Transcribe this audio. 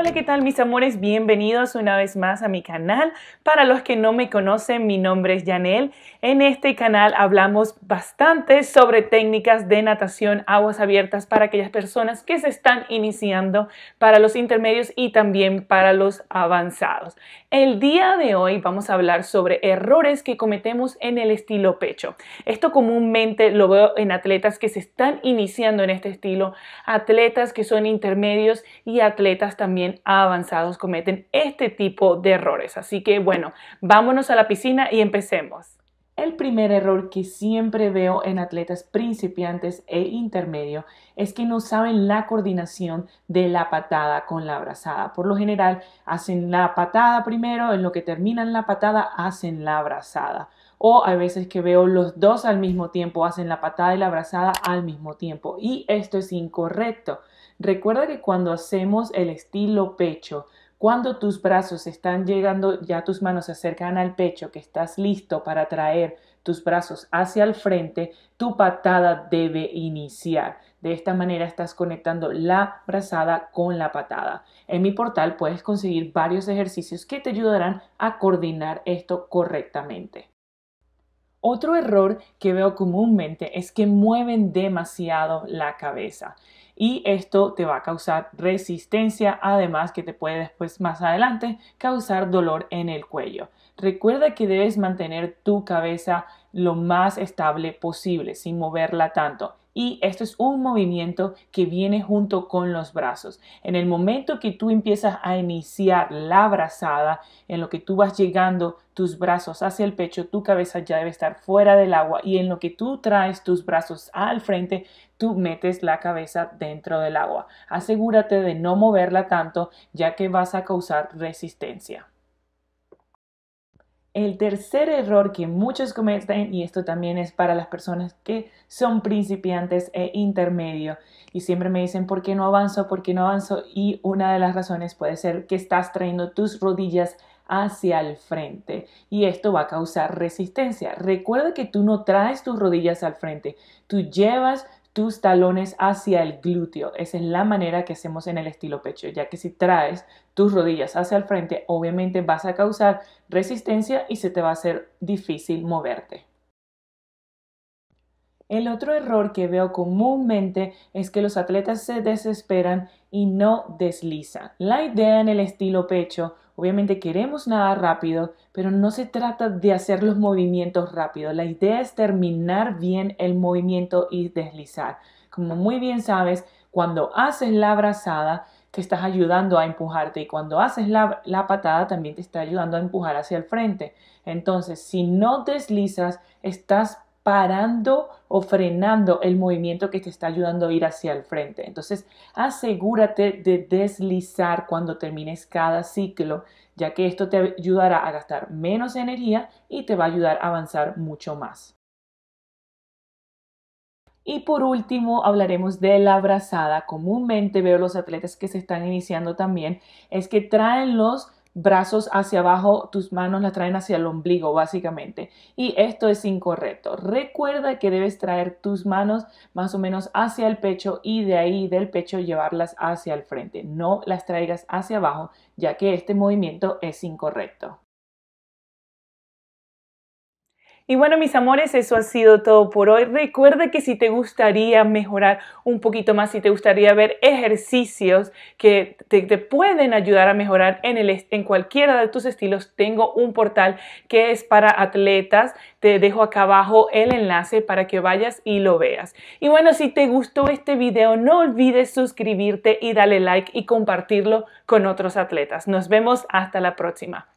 Hola, ¿qué tal mis amores? Bienvenidos una vez más a mi canal. Para los que no me conocen, mi nombre es Janel. En este canal hablamos bastante sobre técnicas de natación aguas abiertas para aquellas personas que se están iniciando, para los intermedios y también para los avanzados. El día de hoy vamos a hablar sobre errores que cometemos en el estilo pecho. Esto comúnmente lo veo en atletas que se están iniciando en este estilo, atletas que son intermedios y atletas también avanzados cometen este tipo de errores. Así que bueno, vámonos a la piscina y empecemos. El primer error que siempre veo en atletas principiantes e intermedio es que no saben la coordinación de la patada con la abrazada. Por lo general hacen la patada primero, en lo que terminan la patada hacen la abrazada. O hay veces que veo los dos al mismo tiempo, hacen la patada y la abrazada al mismo tiempo. Y esto es incorrecto Recuerda que cuando hacemos el estilo pecho, cuando tus brazos están llegando, ya tus manos se acercan al pecho, que estás listo para traer tus brazos hacia el frente, tu patada debe iniciar. De esta manera estás conectando la brazada con la patada. En mi portal puedes conseguir varios ejercicios que te ayudarán a coordinar esto correctamente. Otro error que veo comúnmente es que mueven demasiado la cabeza y esto te va a causar resistencia, además que te puede después más adelante causar dolor en el cuello. Recuerda que debes mantener tu cabeza lo más estable posible sin moverla tanto y esto es un movimiento que viene junto con los brazos. En el momento que tú empiezas a iniciar la brazada, en lo que tú vas llegando tus brazos hacia el pecho, tu cabeza ya debe estar fuera del agua y en lo que tú traes tus brazos al frente, tú metes la cabeza dentro del agua. Asegúrate de no moverla tanto ya que vas a causar resistencia. El tercer error que muchos cometen, y esto también es para las personas que son principiantes e intermedio, y siempre me dicen, ¿por qué no avanzo? ¿Por qué no avanzo? Y una de las razones puede ser que estás trayendo tus rodillas hacia el frente y esto va a causar resistencia. Recuerda que tú no traes tus rodillas al frente, tú llevas tus talones hacia el glúteo. Esa es la manera que hacemos en el estilo pecho, ya que si traes tus rodillas hacia el frente, obviamente vas a causar resistencia y se te va a hacer difícil moverte. El otro error que veo comúnmente es que los atletas se desesperan y no deslizan. La idea en el estilo pecho, obviamente queremos nadar rápido, pero no se trata de hacer los movimientos rápidos. La idea es terminar bien el movimiento y deslizar. Como muy bien sabes, cuando haces la abrazada, te estás ayudando a empujarte y cuando haces la, la patada también te está ayudando a empujar hacia el frente. Entonces, si no deslizas, estás parando o frenando el movimiento que te está ayudando a ir hacia el frente. Entonces, asegúrate de deslizar cuando termines cada ciclo, ya que esto te ayudará a gastar menos energía y te va a ayudar a avanzar mucho más. Y por último, hablaremos de la abrazada. Comúnmente veo los atletas que se están iniciando también, es que traen los brazos hacia abajo, tus manos las traen hacia el ombligo básicamente. Y esto es incorrecto. Recuerda que debes traer tus manos más o menos hacia el pecho y de ahí del pecho llevarlas hacia el frente. No las traigas hacia abajo, ya que este movimiento es incorrecto. Y bueno, mis amores, eso ha sido todo por hoy. Recuerda que si te gustaría mejorar un poquito más, si te gustaría ver ejercicios que te, pueden ayudar a mejorar en, el, en cualquiera de tus estilos, tengo un portal que es para atletas. Te dejo acá abajo el enlace para que vayas y lo veas. Y bueno, si te gustó este video, no olvides suscribirte y darle like y compartirlo con otros atletas. Nos vemos hasta la próxima.